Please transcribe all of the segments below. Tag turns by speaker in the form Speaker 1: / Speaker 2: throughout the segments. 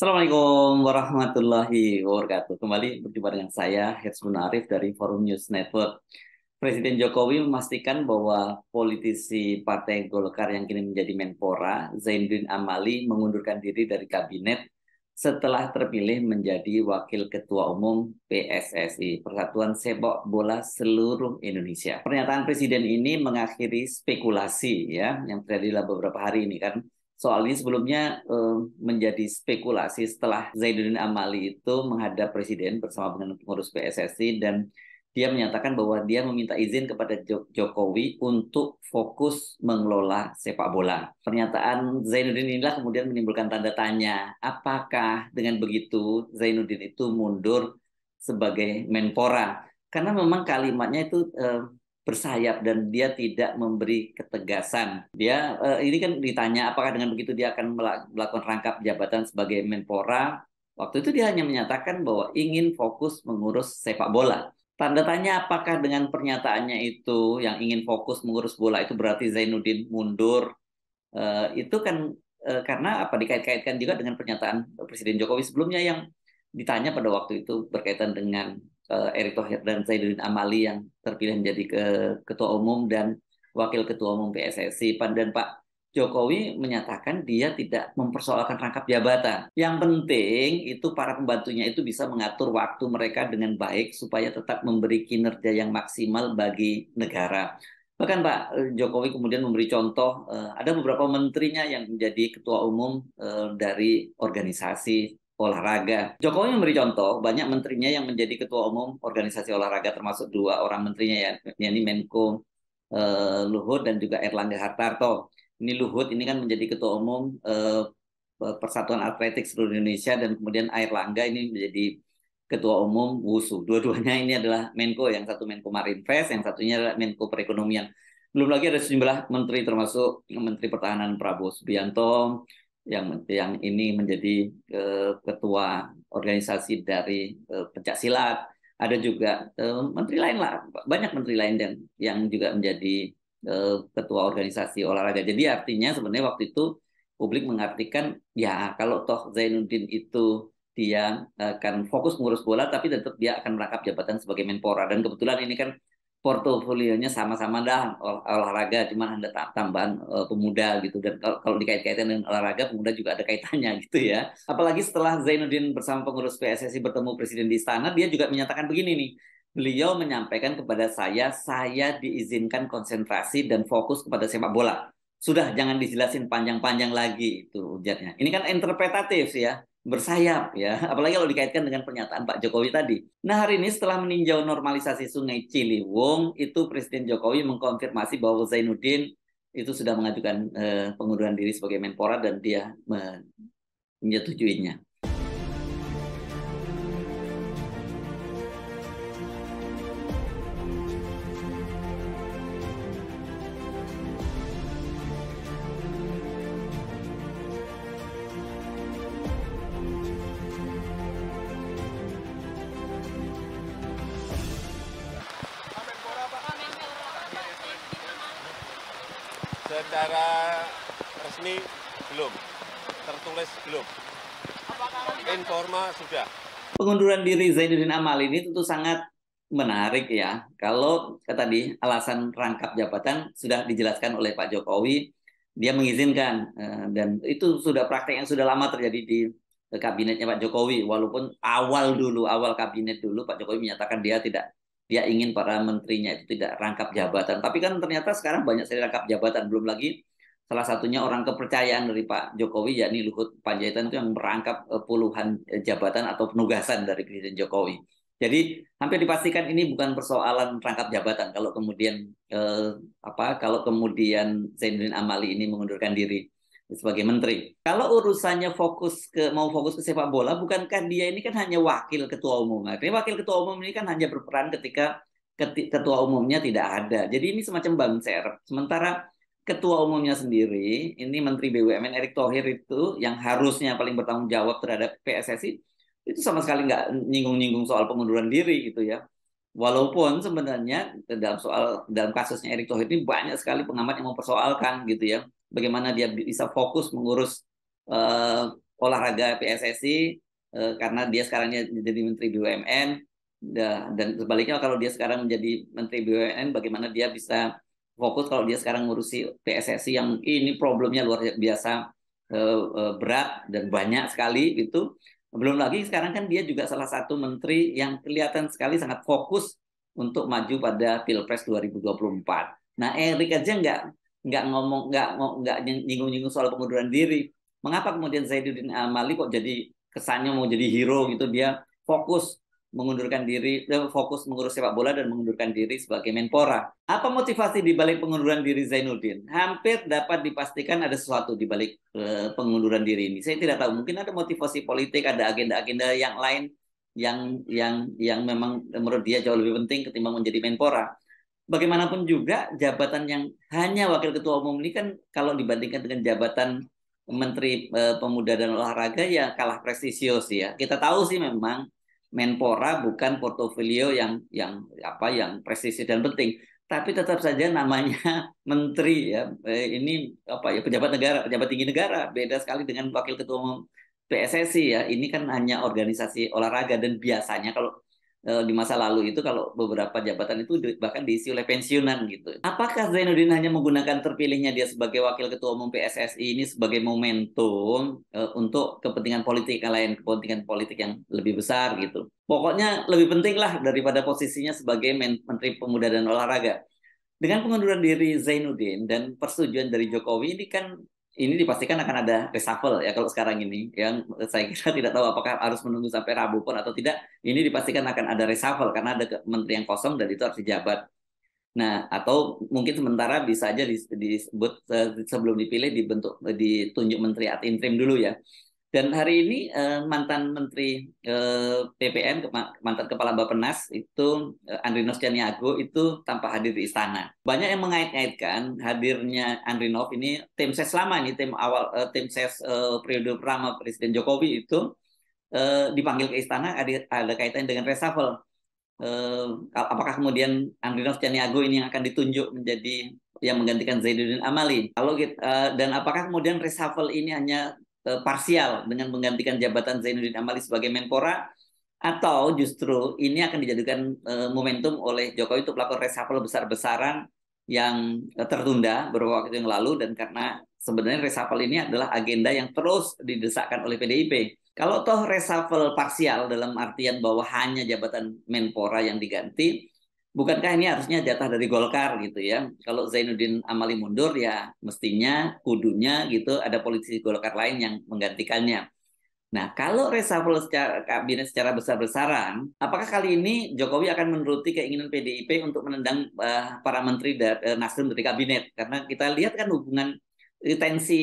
Speaker 1: Assalamualaikum warahmatullahi wabarakatuh. Kembali berjumpa dengan saya, Hesbun Arif dari Forum News Network. Presiden Jokowi memastikan bahwa politisi Partai Golkar yang kini menjadi Menpora, Zainuddin Amali, mengundurkan diri dari kabinet setelah terpilih menjadi Wakil Ketua Umum PSSI, Persatuan Sepak Bola Seluruh Indonesia. Pernyataan Presiden ini mengakhiri spekulasi ya yang terjadi beberapa hari ini kan soal ini sebelumnya uh, menjadi spekulasi setelah Zainuddin Amali itu menghadap presiden bersama dengan pengurus PSSI dan dia menyatakan bahwa dia meminta izin kepada Jokowi untuk fokus mengelola sepak bola. Pernyataan Zainuddin inilah kemudian menimbulkan tanda tanya, apakah dengan begitu Zainuddin itu mundur sebagai Menpora? Karena memang kalimatnya itu eh, bersayap dan dia tidak memberi ketegasan. Dia uh, ini kan ditanya apakah dengan begitu dia akan melakukan rangkap jabatan sebagai Menpora. Waktu itu dia hanya menyatakan bahwa ingin fokus mengurus sepak bola. Tanda tanya apakah dengan pernyataannya itu yang ingin fokus mengurus bola itu berarti Zainuddin mundur? Uh, itu kan uh, karena apa dikait-kaitkan juga dengan pernyataan Presiden Jokowi sebelumnya yang ditanya pada waktu itu berkaitan dengan uh, Erick Thohir dan Zainuddin Amali yang terpilih menjadi ke, ketua umum dan wakil ketua umum PSSI. Dan Pak Jokowi menyatakan dia tidak mempersoalkan rangkap jabatan. Yang penting itu para pembantunya itu bisa mengatur waktu mereka dengan baik supaya tetap memberi kinerja yang maksimal bagi negara. Bahkan Pak eh, Jokowi kemudian memberi contoh, eh, ada beberapa menterinya yang menjadi ketua umum dari organisasi olahraga. Jokowi memberi contoh banyak menterinya yang menjadi ketua umum organisasi olahraga termasuk dua orang menterinya ya, yakni Menko eh, Luhut dan juga Erlangga Hartarto. Ini Luhut ini kan menjadi ketua umum eh, eh Persatuan Atletik seluruh Indonesia dan kemudian Erlangga ini menjadi ketua umum WUSU. Dua-duanya ini adalah Menko, yang satu Menko Marinvest, yang satunya adalah Menko Perekonomian. Belum lagi ada sejumlah menteri termasuk Menteri Pertahanan Prabowo Subianto, yang yang ini menjadi uh, ketua organisasi dari eh, pencak silat ada juga uh, menteri lain lah banyak menteri lain yang yang juga menjadi uh, ketua organisasi olahraga jadi artinya sebenarnya waktu itu publik mengartikan ya kalau toh Zainuddin itu dia akan fokus mengurus bola tapi tetap dia akan merangkap jabatan sebagai menpora dan kebetulan ini kan portofolionya sama-sama dah ol olahraga cuman ada tambahan uh, pemuda gitu dan kalau, dikait-kaitkan dengan olahraga pemuda juga ada kaitannya gitu ya apalagi setelah Zainuddin bersama pengurus PSSI bertemu presiden di istana dia juga menyatakan begini nih beliau menyampaikan kepada saya saya diizinkan konsentrasi dan fokus kepada sepak bola sudah jangan dijelasin panjang-panjang lagi itu ujarnya ini kan interpretatif ya bersayap ya apalagi kalau dikaitkan dengan pernyataan Pak Jokowi tadi. Nah hari ini setelah meninjau normalisasi Sungai Ciliwung itu Presiden Jokowi mengkonfirmasi bahwa Zainuddin itu sudah mengajukan eh, pengunduran diri sebagai Menpora dan dia menyetujuinya. secara resmi belum, tertulis belum, informa sudah. Pengunduran diri Zainuddin Amal ini tentu sangat menarik ya. Kalau tadi alasan rangkap jabatan sudah dijelaskan oleh Pak Jokowi, dia mengizinkan eh, dan itu sudah praktek yang sudah lama terjadi di kabinetnya Pak Jokowi. Walaupun awal dulu, awal kabinet dulu Pak Jokowi menyatakan dia tidak dia ingin para menterinya itu tidak rangkap jabatan. Tapi kan ternyata sekarang banyak sekali rangkap jabatan, belum lagi salah satunya orang kepercayaan dari Pak Jokowi yakni Luhut Panjaitan itu yang merangkap e, puluhan e, jabatan atau penugasan dari Presiden Jokowi. Jadi hampir dipastikan ini bukan persoalan rangkap jabatan kalau kemudian eh, apa kalau kemudian Zainuddin Amali ini mengundurkan diri sebagai menteri. Kalau urusannya fokus ke mau fokus ke sepak bola, bukankah dia ini kan hanya wakil ketua umum? Artinya wakil ketua umum ini kan hanya berperan ketika ketua umumnya tidak ada. Jadi ini semacam banser. Sementara ketua umumnya sendiri, ini Menteri BUMN Erick Thohir itu yang harusnya paling bertanggung jawab terhadap PSSI itu sama sekali nggak nyinggung-nyinggung soal pengunduran diri gitu ya. Walaupun sebenarnya dalam soal dalam kasusnya Erick Thohir ini banyak sekali pengamat yang mempersoalkan gitu ya bagaimana dia bisa fokus mengurus uh, olahraga PSSI uh, eh, karena dia sekarang jadi menteri BUMN dan sebaliknya kalau dia sekarang menjadi menteri BUMN bagaimana dia bisa fokus kalau dia sekarang ngurusi PSSI yang ini problemnya luar biasa uh, berat dan banyak sekali gitu belum lagi sekarang kan dia juga salah satu menteri yang kelihatan sekali sangat fokus untuk maju pada Pilpres 2024. Nah, Erik aja nggak nggak ngomong nggak nggak nyinggung-nyinggung soal pengunduran diri mengapa kemudian Zainuddin Amali kok jadi kesannya mau jadi hero gitu dia fokus mengundurkan diri fokus mengurus sepak bola dan mengundurkan diri sebagai menpora apa motivasi di balik pengunduran diri Zainuddin hampir dapat dipastikan ada sesuatu di balik eh, pengunduran diri ini saya tidak tahu mungkin ada motivasi politik ada agenda-agenda yang lain yang yang yang memang menurut dia jauh lebih penting ketimbang menjadi menpora bagaimanapun juga jabatan yang hanya wakil ketua umum ini kan kalau dibandingkan dengan jabatan menteri eh, pemuda dan olahraga ya kalah prestisius ya. Kita tahu sih memang Menpora bukan portofolio yang yang apa yang prestisius dan penting, tapi tetap saja namanya menteri ya eh, ini apa ya pejabat negara, pejabat tinggi negara beda sekali dengan wakil ketua umum PSSI ya. Ini kan hanya organisasi olahraga dan biasanya kalau Eh, di masa lalu itu kalau beberapa jabatan itu bahkan diisi oleh pensiunan gitu. Apakah Zainuddin hanya menggunakan terpilihnya dia sebagai wakil ketua umum PSSI ini sebagai momentum eh, untuk kepentingan politik lain, kepentingan politik yang lebih besar gitu. Pokoknya lebih penting lah daripada posisinya sebagai Menteri Pemuda dan Olahraga. Dengan pengunduran diri Zainuddin dan persetujuan dari Jokowi ini kan ini dipastikan akan ada reshuffle ya kalau sekarang ini yang saya kira tidak tahu apakah harus menunggu sampai Rabu pun atau tidak ini dipastikan akan ada reshuffle karena ada menteri yang kosong dan itu harus dijabat nah atau mungkin sementara bisa aja disebut eh, sebelum dipilih dibentuk eh, ditunjuk menteri ad interim dulu ya dan hari ini eh, mantan Menteri eh, PPN, mantan Kepala Bappenas itu eh, Andrinov Caniago itu tanpa hadir di istana. Banyak yang mengait-ngaitkan hadirnya Andrinov ini tim ses lama ini tim awal eh, tim ses eh, periode pertama Presiden Jokowi itu eh, dipanggil ke istana ada, ada kaitan dengan reshuffle. Eh, apakah kemudian Andrinov Caniago ini yang akan ditunjuk menjadi yang menggantikan Zainuddin Amali. Kalau kita, eh, dan apakah kemudian reshuffle ini hanya eh, parsial dengan menggantikan jabatan Zainuddin Amali sebagai Menpora atau justru ini akan dijadikan eh, momentum oleh Jokowi untuk melakukan reshuffle besar-besaran yang eh, tertunda beberapa waktu yang lalu dan karena sebenarnya reshuffle ini adalah agenda yang terus didesakkan oleh PDIP. Kalau toh reshuffle parsial dalam artian bahwa hanya jabatan Menpora yang diganti, bukankah ini harusnya jatah dari Golkar gitu ya? Kalau Zainuddin Amali mundur ya mestinya kudunya gitu ada politisi Golkar lain yang menggantikannya. Nah, kalau reshuffle secara kabinet secara besar-besaran, apakah kali ini Jokowi akan menuruti keinginan PDIP untuk menendang uh, para menteri dari uh, eh, Nasdem dari kabinet? Karena kita lihat kan hubungan retensi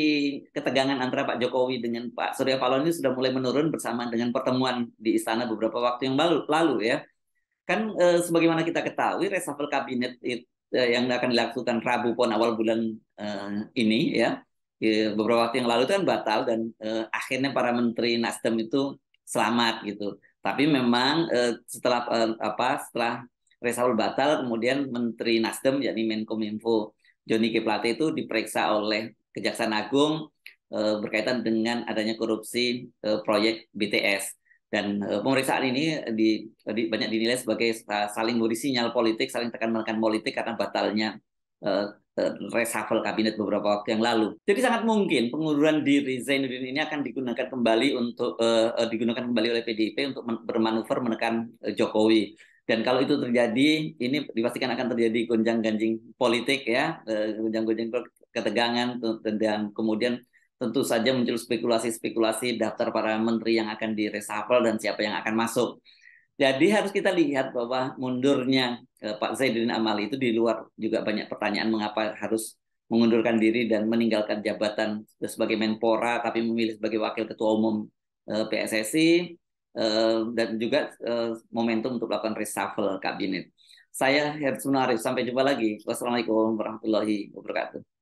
Speaker 1: ketegangan antara Pak Jokowi dengan Pak Surya Paloh ini sudah mulai menurun bersama dengan pertemuan di istana beberapa waktu yang lalu ya Kan eh, sebagaimana kita ketahui reshuffle kabinet it, e, yang akan dilakukan Rabu pon awal bulan e, ini ya beberapa waktu yang lalu itu kan batal dan e, akhirnya para menteri Nasdem itu selamat gitu. Tapi memang eh, setelah e, apa setelah reshuffle batal kemudian Menteri Nasdem yakni Menkominfo Joni G Plate itu diperiksa oleh Kejaksaan Agung eh, berkaitan dengan adanya korupsi eh, proyek BTS dan uh, pemeriksaan ini di, di, banyak dinilai sebagai saling beri sinyal politik, saling tekan-menekan politik karena batalnya uh, uh, reshuffle kabinet beberapa waktu yang lalu. Jadi sangat mungkin pengunduran diri Zainuddin ini akan digunakan kembali untuk uh, uh, digunakan kembali oleh PDIP untuk men bermanuver menekan uh, Jokowi. Dan kalau itu terjadi, ini dipastikan akan terjadi gonjang-ganjing politik ya, gonjang ganjing ketegangan dan kemudian tentu saja muncul spekulasi-spekulasi daftar para menteri yang akan diresapel dan siapa yang akan masuk. Jadi harus kita lihat bahwa mundurnya eh, Pak Zaidin Amali itu di luar juga banyak pertanyaan mengapa harus mengundurkan diri dan meninggalkan jabatan sebagai Menpora tapi memilih sebagai wakil ketua umum eh, PSSI eh, dan juga eh, momentum untuk melakukan reshuffle kabinet. Saya Hersunaris, sampai jumpa lagi. Wassalamualaikum warahmatullahi wabarakatuh.